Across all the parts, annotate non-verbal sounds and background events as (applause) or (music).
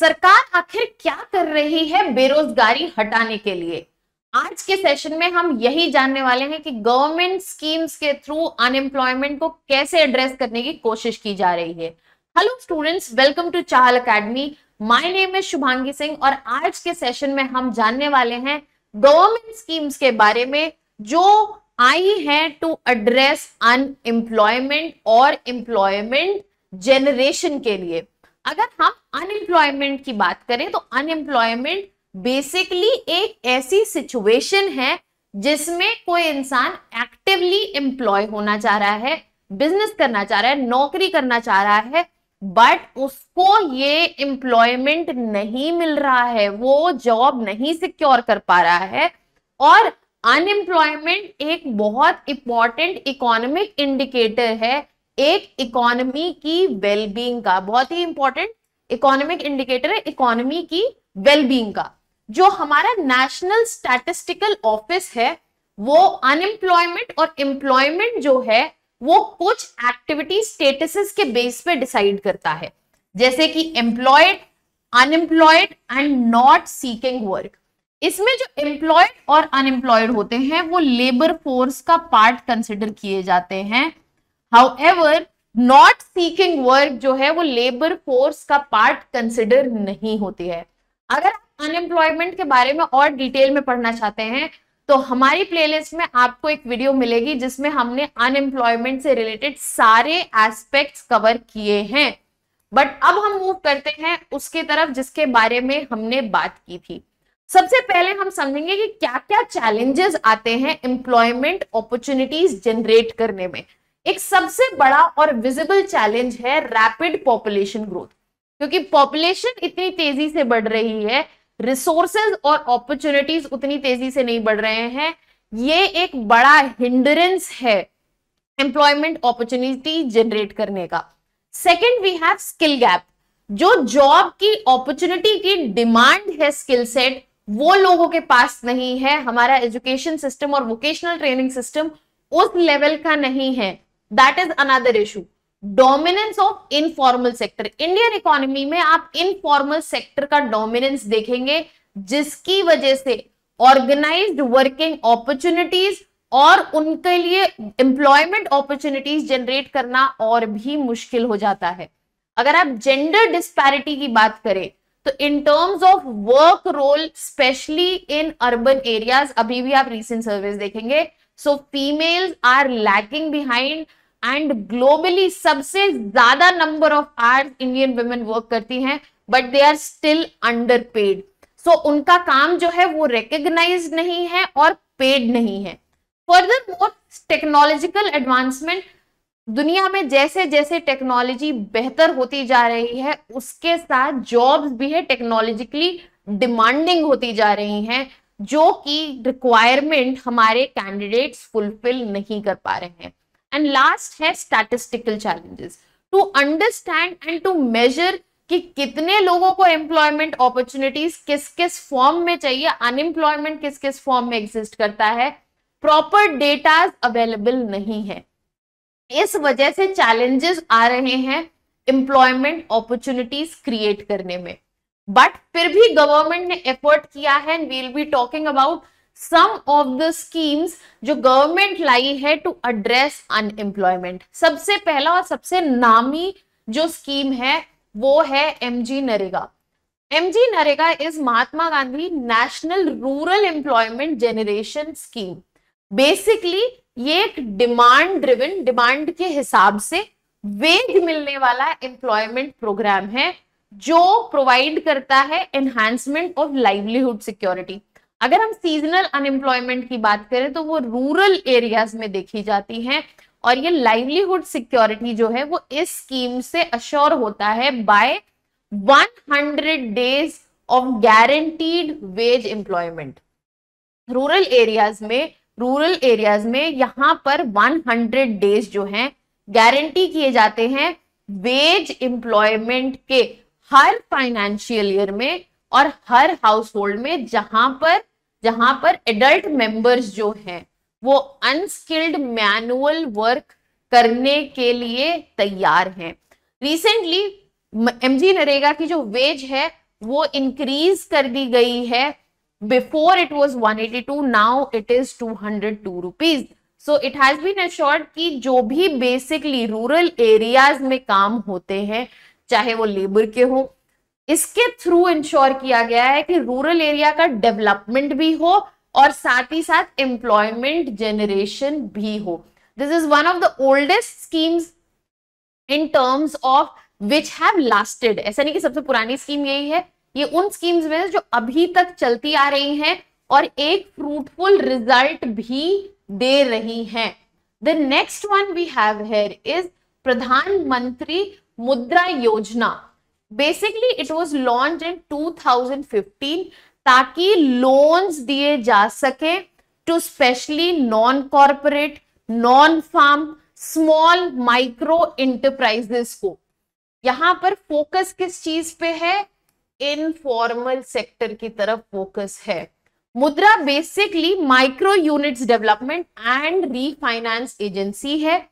सरकार आखिर क्या कर रही है बेरोजगारी हटाने के लिए आज के सेशन में हम यही जानने वाले हैं कि गवर्नमेंट स्कीम्स के थ्रू अनएम्प्लॉयमेंट को कैसे एड्रेस करने की कोशिश की जा रही है hello students welcome to Chahal academy my name है शुभांगी सिंह और आज के सेशन में हम जानने वाले हैं गवर्नमेंट स्कीम्स के बारे में जो आई है टू एड्रेस अनएम्प्लॉयमेंट और एम्प्लॉयमेंट जनरेशन के लिए अगर हम अनएम्प्लॉयमेंट की बात करें तो अनएम्प्लॉयमेंट बेसिकली एक ऐसी सिचुएशन है जिसमें कोई इंसान एक्टिवली एम्प्लॉय होना चाह रहा है बिजनेस करना चाह रहा है नौकरी करना चाह रहा है बट उसको ये एम्प्लॉयमेंट नहीं मिल रहा है वो जॉब नहीं सिक्योर कर पा रहा है और अनएम्प्लॉयमेंट एक बहुत इंपॉर्टेंट इकोनॉमिक इंडिकेटर है एक इकोनॉमी की वेलबींग का बहुत ही इंपॉर्टेंट इकोनॉमिक इंडिकेटर है इकोनॉमी की वेलबींग का जो हमारा नेशनल स्टैटिस्टिकल ऑफिस है वो अनएम्प्लॉयमेंट और एम्प्लॉयमेंट जो है वो कुछ एक्टिविटी स्टेटसेस के बेस पे डिसाइड करता है जैसे कि employed unemployed and not seeking work इसमें जो एम्प्लॉयड और अनएम्प्लॉयड होते हैं वो लेबर फोर्स का पार्ट कंसिडर किए जाते हैं हाउएवर नॉट सीकिंग वर्क जो है वो लेबर फोर्स का पार्ट कंसिडर नहीं होती है अगर आप अनएम्प्लॉयमेंट के बारे में और डिटेल में पढ़ना चाहते हैं तो हमारी प्लेलिस्ट में आपको एक वीडियो मिलेगी जिसमें हमने अनएम्प्लॉयमेंट से रिलेटेड सारे एस्पेक्ट्स कवर किए हैं बट अब हम मूव करते हैं उसके तरफ जिसके बारे में हमने बात की थी सबसे पहले हम समझेंगे कि क्या क्या चैलेंजेस आते हैं एम्प्लॉयमेंट अपॉर्चुनिटीज जनरेट करने में एक सबसे बड़ा और विजिबल चैलेंज है रैपिड पॉपुलेशन ग्रोथ क्योंकि पॉपुलेशन इतनी तेजी से बढ़ रही है रिसोर्सेज और अपॉर्चुनिटीज उतनी तेजी से नहीं बढ़ रहे हैं ये एक बड़ा हिंडरेंस है एम्प्लॉयमेंट अपॉर्चुनिटी जनरेट करने का second we have skill gap जो जॉब की अपॉर्चुनिटी की डिमांड है स्किल सेट वो लोगों के पास नहीं है हमारा एजुकेशन सिस्टम और वोकेशनल ट्रेनिंग सिस्टम उस लेवल का नहीं है that is another issue dominance of informal sector Indian economy में आप इनफॉर्मल सेक्टर का डोमिनेंस देखेंगे जिसकी वजह से ऑर्गेनाइज्ड वर्किंग अपॉर्चुनिटीज और उनके लिए एम्प्लॉयमेंट अपॉर्चुनिटीज जनरेट करना और भी मुश्किल हो जाता है अगर आप जेंडर डिस्पैरिटी की बात करें तो in terms of work role specially in urban areas अभी भी आप रिसेंट सर्वेस देखेंगे so females are lacking behind and globally सबसे ज्यादा number of hours Indian women work करती हैं but they are still under paid so उनका काम जो है वो रिकग्नाइज नहीं है और पेड नहीं है फर्दर मोर टेक्नोलॉजिकल एडवांसमेंट दुनिया में जैसे जैसे टेक्नोलॉजी बेहतर होती जा रही है उसके साथ जॉब्स भी है टेक्नोलॉजिकली डिमांडिंग होती जा रही हैं जो कि रिक्वायरमेंट हमारे कैंडिडेट्स फुलफिल नहीं कर पा रहे हैं एंड लास्ट है statistical challenges to understand and to measure कि कितने लोगों को एम्प्लॉयमेंट अपॉर्चुनिटीज किस किस फॉर्म में चाहिए अनएम्प्लॉयमेंट किस किस फॉर्म में एग्जिस्ट करता है प्रॉपर डेटा अवेलेबल नहीं है इस वजह से चैलेंजेस आ रहे हैं एम्प्लॉयमेंट अपॉर्चुनिटीज क्रिएट करने में बट फिर भी गवर्नमेंट ने एफर्ट किया है and we'll be talking about some of the schemes जो गवर्नमेंट लाई है टू अड्रेस अनएम्प्लॉयमेंट सबसे पहला और सबसे नामी जो स्कीम है वो है MG NREGA MG NREGA is Mahatma Gandhi national rural employment generation scheme basically ये एक डिमांड ड्रिवन डिमांड के हिसाब से वेज मिलने वाला एम्प्लॉयमेंट प्रोग्राम है जो प्रोवाइड करता है एनहांसमेंट ऑफ लाइवलीहुड सिक्योरिटी अगर हम सीजनल अनएम्प्लॉयमेंट की बात करें तो वो रूरल एरियाज में देखी जाती है और ये लाइवलीहुड सिक्योरिटी जो है वो इस स्कीम से अश्योर होता है by 100 days of guaranteed wage employment rural areas में रूरल एरियाज में यहां पर 100 डेज जो है गारंटी किए जाते हैं वेज एम्प्लॉयमेंट के हर फाइनेंशियल ईयर में और हर हाउस होल्ड में जहां पर जहां पर एडल्ट मेंबर्स जो हैं वो अनस्किल्ड मैनुअल वर्क करने के लिए तैयार हैं रिसेंटली एमजी नरेगा की जो वेज है वो इंक्रीज कर दी गई है before it was 182 now it is 202 rupees so it has been assured कि जो भी बेसिकली रूरल एरियाज में काम होते हैं चाहे वो लेबर के हो इसके थ्रू इंश्योर किया गया है कि रूरल एरिया का डेवलपमेंट भी हो और साथ ही साथ एम्प्लॉयमेंट जनरेशन भी हो this is one of the oldest schemes in terms of which have lasted ऐसा नहीं कि सबसे पुरानी स्कीम यही है ये उन स्कीम्स में जो अभी तक चलती आ रही हैं और एक फ्रूटफुल रिजल्ट भी दे रही हैं the next one we have here is Pradhanmantri Mudra Yojana basically it was launch in 2015 ताकि लोन्स दिए जा सके to specially non corporate non farm small micro enterprises को यहां पर फोकस किस चीज पे है इनफॉर्मल सेक्टर की तरफ फोकस है Mudra basically micro units development and refinance agency है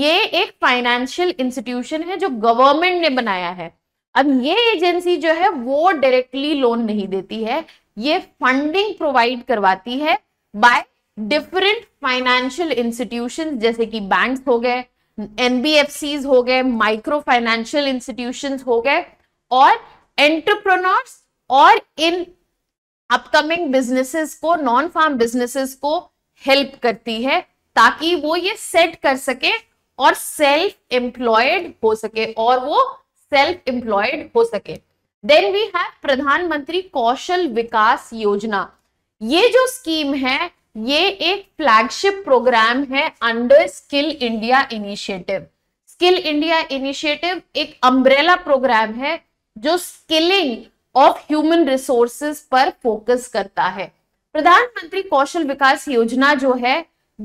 ये एक फाइनेंशियल इंस्टीट्यूशन है जो गवर्नमेंट ने बनाया है अब ये एजेंसी जो है वो डायरेक्टली लोन नहीं देती है ये फंडिंग प्रोवाइड करवाती है बाय डिफरेंट फाइनेंशियल इंस्टीट्यूशन जैसे कि बैंक हो गए एनबीएफसी हो गए माइक्रो फाइनेंशियल इंस्टीट्यूशन हो गए और एंटरप्रोनर्स और इन अपकमिंग बिजनेसेस को नॉन फार्म बिजनेसेस को हेल्प करती है ताकि वो ये सेट कर सके और सेल्फ एम्प्लॉयड हो सके और वो सेल्फ एम्प्लॉयड हो सके देन वी हैव प्रधानमंत्री कौशल विकास योजना ये जो स्कीम है ये एक फ्लैगशिप प्रोग्राम है under skill India initiative skill India initiative एक अम्ब्रेला प्रोग्राम है जो स्किलिंग ऑफ ह्यूमन रिसोर्सेज पर फोकस करता है प्रधानमंत्री कौशल विकास योजना जो है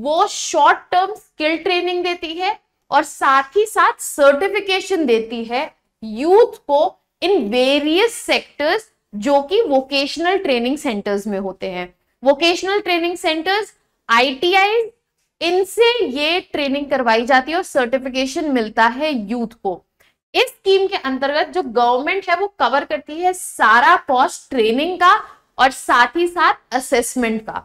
वो शॉर्ट टर्म स्किल ट्रेनिंग देती है और साथ ही साथ सर्टिफिकेशन देती है यूथ को इन वेरियस सेक्टर्स जो कि वोकेशनल ट्रेनिंग सेंटर्स में होते हैं वोकेशनल ट्रेनिंग सेंटर्स आईटीआई इनसे ये ट्रेनिंग करवाई जाती है और सर्टिफिकेशन मिलता है यूथ को इस स्कीम के अंतर्गत जो गवर्नमेंट है वो कवर करती है सारा कॉस्ट ट्रेनिंग का और साथ ही साथ असेसमेंट का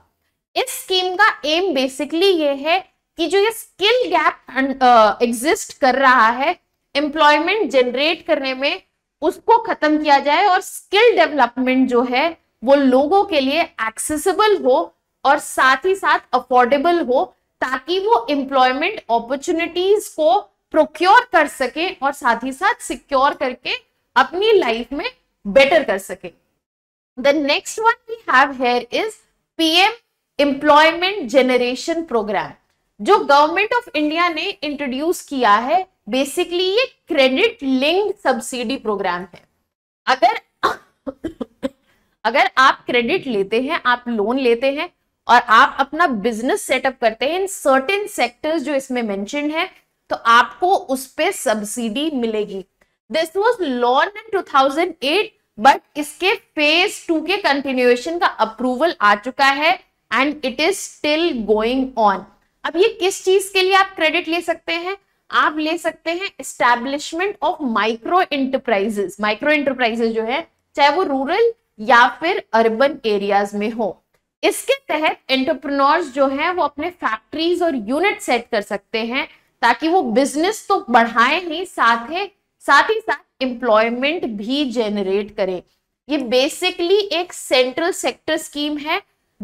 इस स्कीम का एम बेसिकली ये है कि जो ये स्किल गैप एग्जिस्ट कर रहा है एम्प्लॉयमेंट जनरेट करने में उसको खत्म किया जाए और स्किल डेवलपमेंट जो है वो लोगों के लिए एक्सेसिबल हो और साथ ही साथ अफोर्डेबल हो ताकि वो एम्प्लॉयमेंट अपॉर्चुनिटीज को प्रोक्योर कर सके और साथ ही साथ सिक्योर करके अपनी लाइफ में बेटर कर सके the next one we have here is PM employment generation programme जो गवर्नमेंट ऑफ इंडिया ने इंट्रोड्यूस किया है बेसिकली ये क्रेडिट लिंक्ड सब्सिडी प्रोग्राम है अगर (coughs) अगर आप क्रेडिट लेते हैं आप लोन लेते हैं और आप अपना बिजनेस सेटअप करते हैं इन सर्टेन सेक्टर्स जो इसमें मेंशन है तो आपको उस पर सब्सिडी मिलेगी this was launch in 2008 but इसके फेज टू के कंटिन्यूएशन का अप्रूवल आ चुका है and it is still going on अब ये किस चीज के लिए आप क्रेडिट ले सकते हैं आप ले सकते हैं establishment of micro enterprises micro enterprises जो है चाहे वो रूरल या फिर अर्बन एरियाज में हो इसके तहत एंटरप्रनोर्स जो है वो अपने फैक्ट्रीज और यूनिट सेट कर सकते हैं ताकि वो बिजनेस तो बढ़ाए ही साथ ही साथ ही साथ एम्प्लॉयमेंट भी जेनरेट करें ये बेसिकली एक सेंट्रल सेक्टर स्कीम है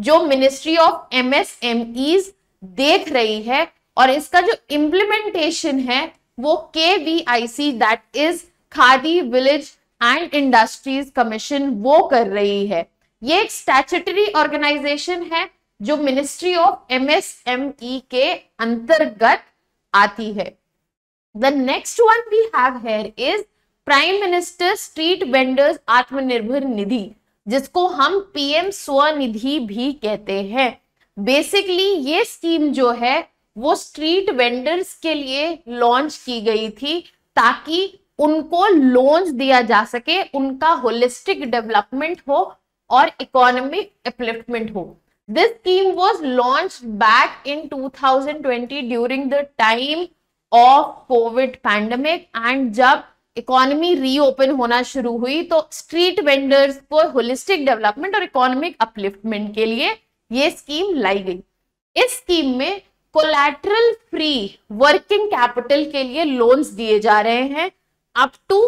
जो मिनिस्ट्री ऑफ एमएसएमईज देख रही है और इसका जो इम्प्लीमेंटेशन है वो K V I C that is Khadi village and industries commission वो कर रही है ये एक स्टैचुटरी ऑर्गेनाइजेशन है जो मिनिस्ट्री ऑफ एमएसएमई के अंतर्गत आती है the next one we have here is prime minister street vendors Atmanirbhar Nidhi जिसको हम पीएम स्वनिधि भी कहते हैं बेसिकली ये स्कीम जो है वो स्ट्रीट वेंडर्स के लिए लॉन्च की गई थी ताकि उनको लोन्स दिया जा सके उनका होलिस्टिक डेवलपमेंट हो और इकोनॉमिक अपलिफ्टमेंट हो this scheme was launch back in 2020 during the time of COVID pandemic and जब इकोनॉमी रीओपन होना शुरू हुई तो स्ट्रीट वेंडर्स को होलिस्टिक डेवलपमेंट और इकोनॉमिक अपलिफ्टमेंट के लिए ये स्कीम लाई गई इस स्कीम में कोलैटरल फ्री वर्किंग कैपिटल के लिए लोन्स दिए जा रहे हैं up to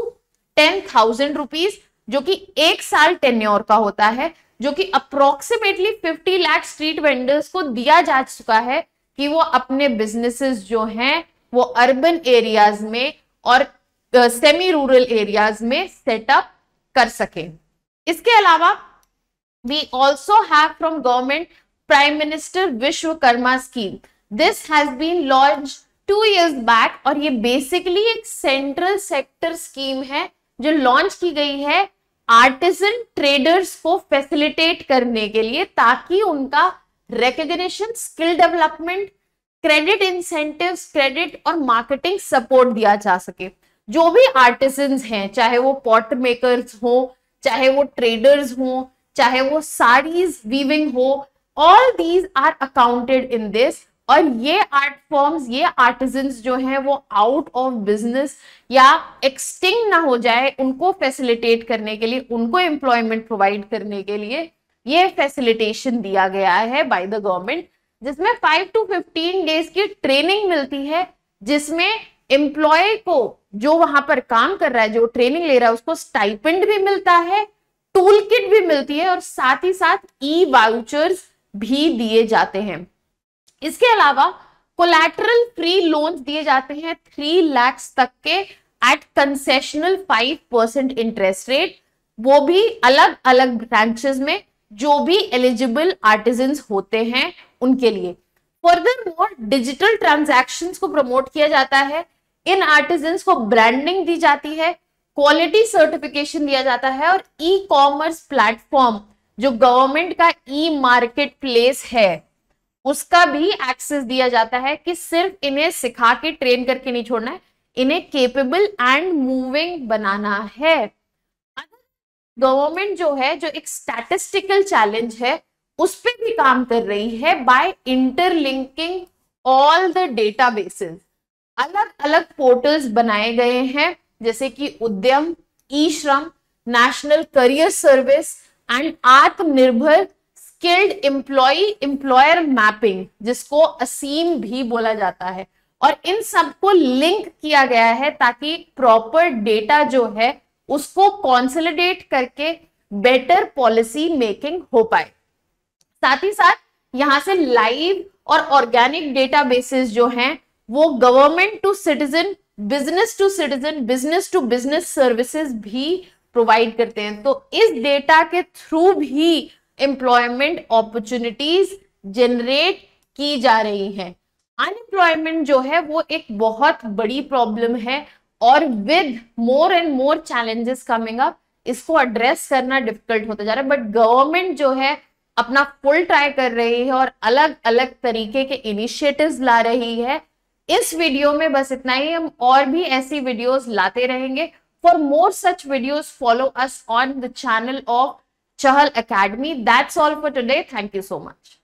ten thousand rupees जो कि एक साल टेन्योर का होता है जो कि approximately fifty lakh street vendors को दिया जा चुका है कि वो अपने बिजनेसेस जो हैं वो अर्बन एरियाज में और सेमी रूरल एरियाज में सेटअप कर सके इसके अलावा we also have from government prime minister Vishwakarma scheme this has been launch two years back और ये बेसिकली एक सेंट्रल सेक्टर स्कीम है जो लॉन्च की गई है आर्टिजन ट्रेडर्स को फैसिलिटेट करने के लिए ताकि उनका recognition skill development credit incentive credit और मार्केटिंग सपोर्ट दिया जा सके जो भी आर्टिजन हैं चाहे वो पॉट मेकर्स हो चाहे वो ट्रेडर्स हो चाहे वो साड़ीज वीविंग हो all these are accounted in this और ये आर्ट फॉर्म्स ये आर्टिजन जो है वो आउट ऑफ बिजनेस या एक्सटिंग ना हो जाए उनको फैसिलिटेट करने के लिए उनको एम्प्लॉयमेंट प्रोवाइड करने के लिए ये फैसिलिटेशन दिया गया है बाय द गवर्नमेंट जिसमें फाइव टू फिफ्टीन डेज की ट्रेनिंग मिलती है जिसमें एम्प्लॉय को जो वहां पर काम कर रहा है जो ट्रेनिंग ले रहा है उसको स्टाइपेंड भी मिलता है टूल किट भी मिलती है और साथ ही साथ ई वाउचर्स भी दिए जाते हैं इसके अलावा कोलैटरल फ्री लोन दिए जाते हैं थ्री लैक्स तक के at concessional five percent interest rate वो भी अलग अलग ब्रांचेस में जो भी एलिजिबल आर्टिजन होते हैं उनके लिए फर्दर मोर डिजिटल ट्रांजेक्शन को प्रमोट किया जाता है इन आर्टिजन को ब्रांडिंग दी जाती है क्वालिटी सर्टिफिकेशन दिया जाता है और ई कॉमर्स प्लेटफॉर्म जो गवर्नमेंट का ई मार्केट प्लेस है उसका भी एक्सेस दिया जाता है कि सिर्फ इन्हें सिखा के ट्रेन करके नहीं छोड़ना है इन्हें केपेबल एंड मूविंग बनाना है गवर्नमेंट जो है जो एक स्टैटिस्टिकल चैलेंज है उस पर भी काम कर रही है by interlinking all the data bases अलग अलग पोर्टल्स बनाए गए हैं जैसे कि Udyam e Shram national career service and Aatmanirbhar skilled employ employer mapping जिसको असीम भी बोला जाता है और इन सबको लिंक किया गया है ताकि प्रॉपर डेटा जो है उसको कॉन्सलिडेट करके बेटर पॉलिसी मेकिंग हो पाए साथ ही साथ यहां से लाइव और ऑर्गेनिक डेटाबेसेस जो हैं वो government to citizen business to citizen business to business services भी प्रोवाइड करते हैं तो इस डेटा के थ्रू भी एम्प्लॉयमेंट अपॉर्चुनिटीज जनरेट की जा रही है अनएम्प्लॉयमेंट जो है वो एक बहुत बड़ी प्रॉब्लम है और with more and more challenges coming up इसको एड्रेस करना डिफिकल्ट होता जा रहा है बट गवर्नमेंट जो है अपना फुल ट्राई कर रही है और अलग अलग तरीके के इनिशिएटिव्स ला रही है इस वीडियो में बस इतना ही हम और भी ऐसी वीडियोस लाते रहेंगे for more such videos follow us on the channel of Chahal Academy. That's all for today. Thank you so much.